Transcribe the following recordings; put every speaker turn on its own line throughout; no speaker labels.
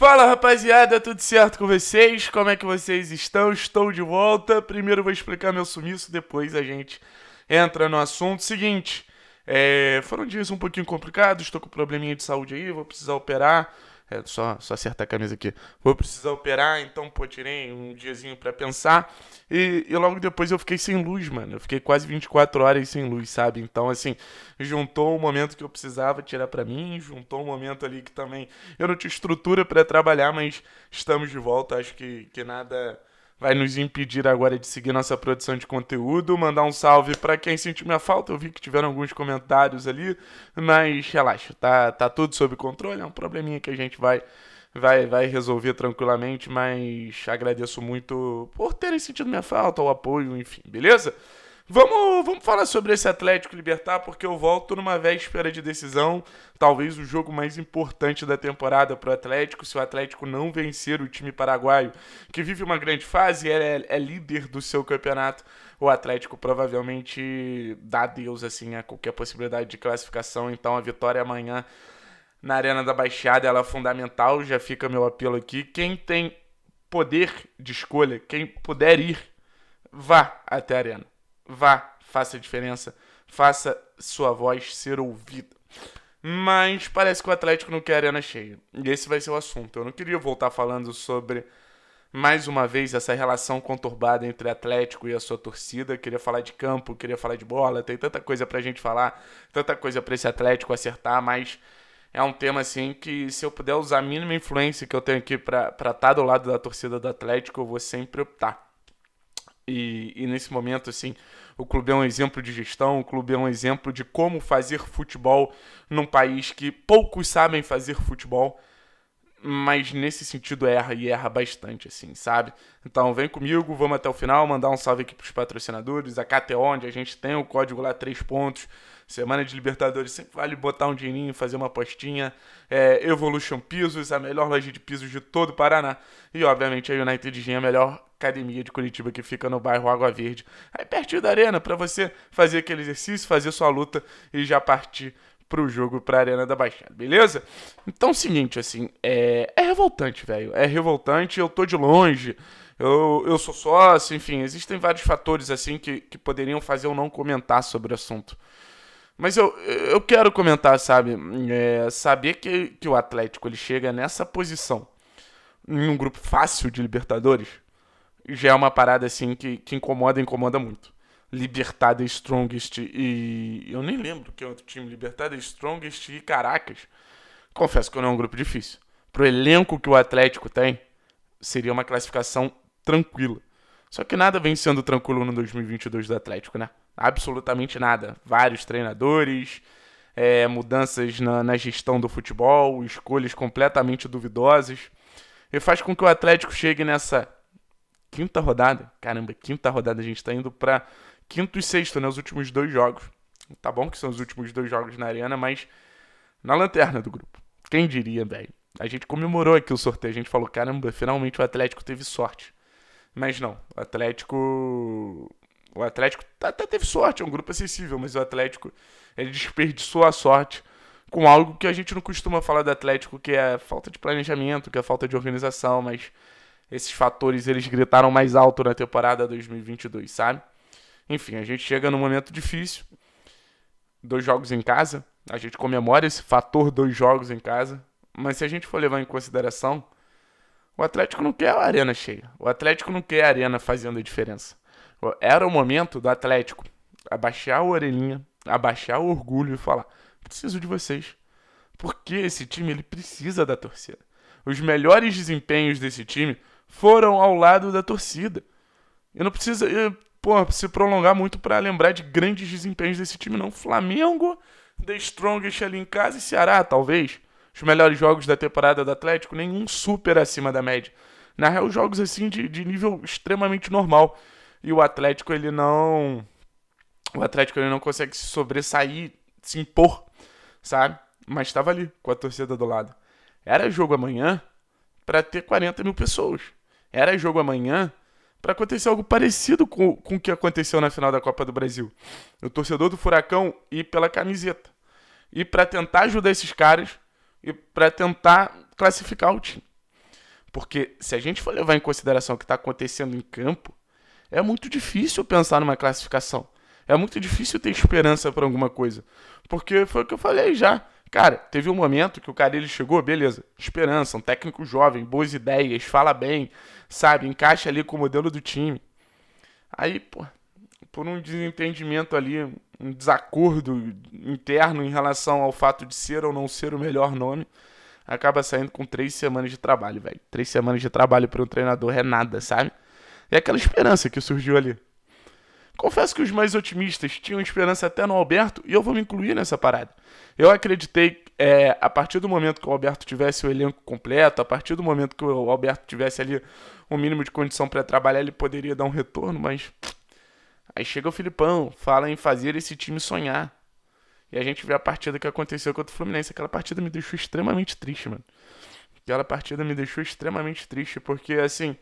Fala rapaziada, tudo certo com vocês? Como é que vocês estão? Estou de volta. Primeiro vou explicar meu sumiço, depois a gente entra no assunto. Seguinte, é... foram dias um pouquinho complicados, estou com um probleminha de saúde aí, vou precisar operar. É, só, só acertar a camisa aqui. Vou precisar operar, então, pô, tirei um diazinho para pensar. E, e, logo depois eu fiquei sem luz, mano. Eu fiquei quase 24 horas sem luz, sabe? Então, assim, juntou o momento que eu precisava tirar para mim, juntou o momento ali que também eu não tinha estrutura para trabalhar, mas estamos de volta. Acho que, que nada vai nos impedir agora de seguir nossa produção de conteúdo. Mandar um salve para quem sentiu minha falta. Eu vi que tiveram alguns comentários ali, mas relaxa, tá, tá tudo sob controle. É um probleminha que a gente vai vai, vai resolver tranquilamente, mas agradeço muito por terem sentido minha falta, o apoio, enfim, beleza? Vamos, vamos falar sobre esse Atlético Libertar, porque eu volto numa véspera de decisão, talvez o jogo mais importante da temporada para o Atlético. Se o Atlético não vencer o time paraguaio, que vive uma grande fase, é, é líder do seu campeonato, o Atlético provavelmente dá adeus assim, a qualquer possibilidade de classificação. Então a vitória amanhã na Arena da Baixada ela é fundamental, já fica meu apelo aqui. Quem tem poder de escolha, quem puder ir, vá até a Arena vá, faça a diferença, faça sua voz ser ouvida. Mas parece que o Atlético não quer arena cheia. E esse vai ser o assunto. Eu não queria voltar falando sobre, mais uma vez, essa relação conturbada entre Atlético e a sua torcida. Eu queria falar de campo, queria falar de bola. Tem tanta coisa pra gente falar, tanta coisa pra esse Atlético acertar, mas é um tema assim que se eu puder usar a mínima influência que eu tenho aqui para estar tá do lado da torcida do Atlético, eu vou sempre optar. E, e, nesse momento, assim, o clube é um exemplo de gestão, o clube é um exemplo de como fazer futebol num país que poucos sabem fazer futebol, mas nesse sentido erra e erra bastante, assim, sabe? Então vem comigo, vamos até o final, mandar um salve aqui pros patrocinadores, a KTO, onde a gente tem o código lá, três pontos, Semana de Libertadores sempre vale botar um dinheirinho, fazer uma apostinha. É, Evolution Pisos, a melhor loja de pisos de todo o Paraná. E, obviamente, a United Gym, a melhor academia de Curitiba que fica no bairro Água Verde. Aí pertinho da arena, para você fazer aquele exercício, fazer sua luta e já partir pro jogo pra Arena da Baixada, beleza? Então, o seguinte, assim, é, é revoltante, velho. É revoltante, eu tô de longe eu, eu sou sócio, enfim, existem vários fatores assim que, que poderiam fazer eu não comentar sobre o assunto. Mas eu, eu quero comentar, sabe? É, saber que, que o Atlético ele chega nessa posição, em um grupo fácil de Libertadores, já é uma parada assim que, que incomoda, incomoda muito. Libertada é Strongest e. Eu nem lembro que é outro time. Libertada é Strongest e Caracas. Confesso que não é um grupo difícil. Pro elenco que o Atlético tem, seria uma classificação tranquila. Só que nada vem sendo tranquilo no 2022 do Atlético, né? absolutamente nada. Vários treinadores, é, mudanças na, na gestão do futebol, escolhas completamente duvidosas. E faz com que o Atlético chegue nessa quinta rodada. Caramba, quinta rodada, a gente está indo para quinto e sexto, né? Os últimos dois jogos. Tá bom que são os últimos dois jogos na Arena, mas na lanterna do grupo. Quem diria, velho? A gente comemorou aqui o sorteio, a gente falou, caramba, finalmente o Atlético teve sorte. Mas não, o Atlético o Atlético até teve sorte, é um grupo acessível, mas o Atlético ele desperdiçou a sorte com algo que a gente não costuma falar do Atlético, que é a falta de planejamento, que é a falta de organização, mas esses fatores eles gritaram mais alto na temporada 2022, sabe? Enfim, a gente chega num momento difícil. Dois jogos em casa, a gente comemora esse fator dois jogos em casa, mas se a gente for levar em consideração, o Atlético não quer a arena cheia. O Atlético não quer a arena fazendo a diferença. Era o momento do Atlético abaixar a orelhinha, abaixar o orgulho e falar: preciso de vocês. Porque esse time ele precisa da torcida. Os melhores desempenhos desse time foram ao lado da torcida. E não precisa eu, porra, se prolongar muito para lembrar de grandes desempenhos desse time, não. Flamengo, The Strongest ali em casa e Ceará, talvez. Os melhores jogos da temporada do Atlético, nenhum super acima da média. Na real, jogos assim de, de nível extremamente normal e o Atlético ele não o Atlético ele não consegue se sobressair, se impor, sabe? Mas estava ali com a torcida do lado. Era jogo amanhã para ter 40 mil pessoas. Era jogo amanhã para acontecer algo parecido com, com o que aconteceu na final da Copa do Brasil. O torcedor do Furacão ir pela camiseta. E para tentar ajudar esses caras e para tentar classificar o time. Porque se a gente for levar em consideração o que está acontecendo em campo, é muito difícil pensar numa classificação. É muito difícil ter esperança para alguma coisa. Porque foi o que eu falei já. Cara, teve um momento que o cara ele chegou, beleza, esperança, um técnico jovem, boas ideias, fala bem, sabe, encaixa ali com o modelo do time. Aí, pô, por um desentendimento ali, um desacordo interno em relação ao fato de ser ou não ser o melhor nome, acaba saindo com três semanas de trabalho, velho. Três semanas de trabalho para um treinador é nada, sabe? É aquela esperança que surgiu ali. Confesso que os mais otimistas tinham esperança até no Alberto e eu vou me incluir nessa parada. Eu acreditei é, a partir do momento que o Alberto tivesse o elenco completo, a partir do momento que o Alberto tivesse ali um mínimo de condição para trabalhar, ele poderia dar um retorno, mas aí chega o Filipão, fala em fazer esse time sonhar. E a gente vê a partida que aconteceu contra o Fluminense. Aquela partida me deixou extremamente triste, mano. Aquela partida me deixou extremamente triste, porque assim,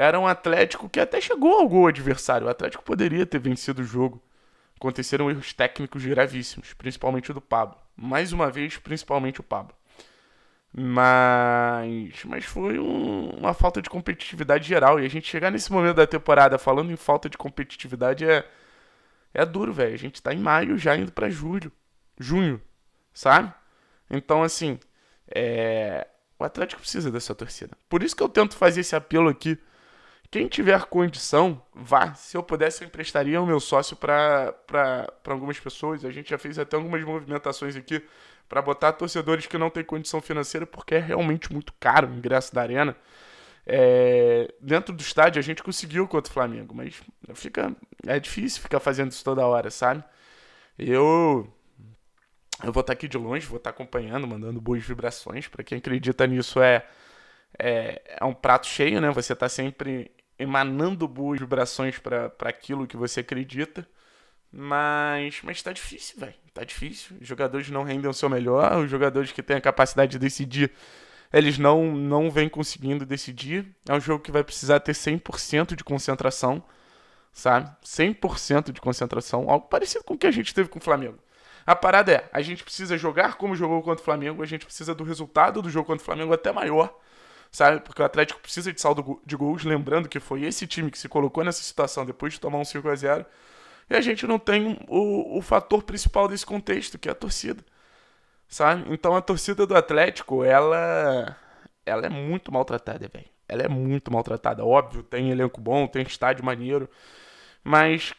era um Atlético que até chegou ao gol adversário. O Atlético poderia ter vencido o jogo. Aconteceram erros técnicos gravíssimos, principalmente o do Pablo. Mais uma vez, principalmente o Pablo. Mas, mas foi um, uma falta de competitividade geral. E a gente chegar nesse momento da temporada falando em falta de competitividade é, é duro, velho. A gente tá em maio já indo para julho, junho, sabe? Então, assim, é... o Atlético precisa dessa torcida. Por isso que eu tento fazer esse apelo aqui quem tiver condição, vá. Se eu pudesse, eu emprestaria o meu sócio para algumas pessoas. A gente já fez até algumas movimentações aqui para botar torcedores que não têm condição financeira, porque é realmente muito caro o ingresso da arena. É, dentro do estádio a gente conseguiu contra o Flamengo, mas fica é difícil ficar fazendo isso toda hora, sabe? Eu eu vou estar tá aqui de longe, vou estar tá acompanhando, mandando boas vibrações para quem acredita nisso é é, é um prato cheio, né? Você está sempre emanando boas vibrações para aquilo que você acredita. Mas, mas tá difícil, velho. Tá difícil. Os jogadores não rendem o seu melhor. Os jogadores que têm a capacidade de decidir, eles não, não vêm conseguindo decidir. É um jogo que vai precisar ter 100% de concentração, sabe? 100% de concentração. Algo parecido com o que a gente teve com o Flamengo. A parada é, a gente precisa jogar como jogou contra o Flamengo, a gente precisa do resultado do jogo contra o Flamengo até maior sabe? Porque o Atlético precisa de saldo de gols, lembrando que foi esse time que se colocou nessa situação depois de tomar um 5 a 0 e a gente não tem o, o fator principal desse contexto, que é a torcida, sabe? Então a torcida do Atlético, ela, ela é muito maltratada, velho. Ela é muito maltratada, óbvio, tem elenco bom, tem estádio maneiro, mas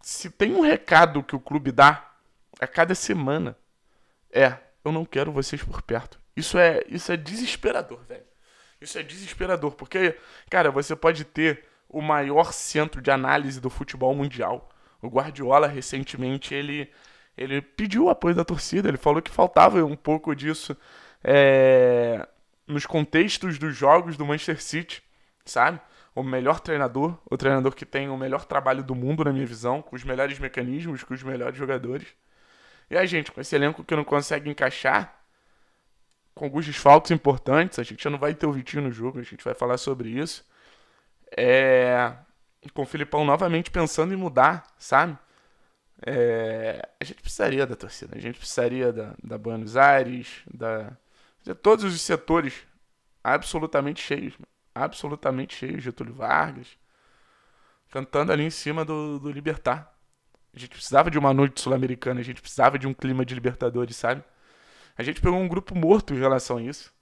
se tem um recado que o clube dá a cada semana, é, eu não quero vocês por perto. Isso é, isso é desesperador, velho. Isso é desesperador, porque, cara, você pode ter o maior centro de análise do futebol mundial. O Guardiola, recentemente, ele, ele pediu o apoio da torcida, ele falou que faltava um pouco disso é, nos contextos dos jogos do Manchester City, sabe? O melhor treinador, o treinador que tem o melhor trabalho do mundo, na minha visão, com os melhores mecanismos, com os melhores jogadores. E a gente, com esse elenco que não consegue encaixar, com alguns desfalques importantes. A gente já não vai ter o Vitinho no jogo, a gente vai falar sobre isso. É, com o Filipão novamente pensando em mudar, sabe? É, a gente precisaria da torcida, a gente precisaria da, da Buenos Aires, da, de todos os setores absolutamente cheios, absolutamente cheios, Getúlio Vargas, cantando ali em cima do, do Libertar. A gente precisava de uma noite sul-americana, a gente precisava de um clima de Libertadores, sabe? A gente pegou um grupo morto em relação a isso.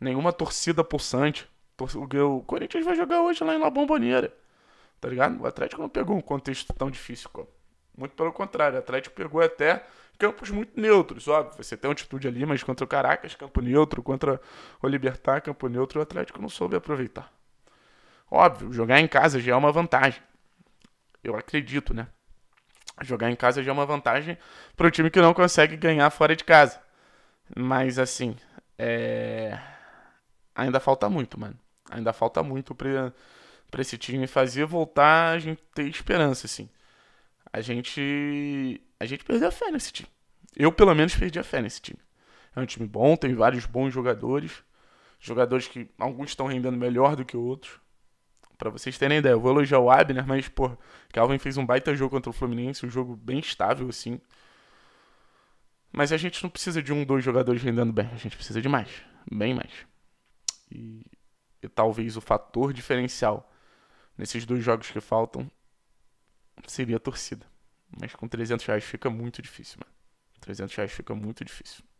Nenhuma torcida pulsante. O Corinthians vai jogar hoje lá em La Bombonera. Tá ligado? O Atlético não pegou um contexto tão difícil como. Muito pelo contrário, o Atlético pegou até campos muito neutros, óbvio. Você tem altitude ali, mas contra o Caracas, campo neutro, contra o Libertar, campo neutro, o Atlético não soube aproveitar. Óbvio, jogar em casa já é uma vantagem. Eu acredito, né? Jogar em casa já é uma vantagem para o time que não consegue ganhar fora de casa. Mas assim, é... ainda falta muito, mano. Ainda falta muito pra, pra esse time fazer voltar a gente ter esperança, assim. A gente. A gente perdeu a fé nesse time. Eu, pelo menos, perdi a fé nesse time. É um time bom, tem vários bons jogadores. Jogadores que alguns estão rendendo melhor do que outros. Para vocês terem ideia, eu vou elogiar o Abner, mas, pô, Calvin fez um baita jogo contra o Fluminense, um jogo bem estável, assim. Mas a gente não precisa de um, dois jogadores rendendo bem. A gente precisa de mais. Bem mais. E, e talvez o fator diferencial nesses dois jogos que faltam seria a torcida. Mas com 300 reais fica muito difícil, mano. 300 reais fica muito difícil.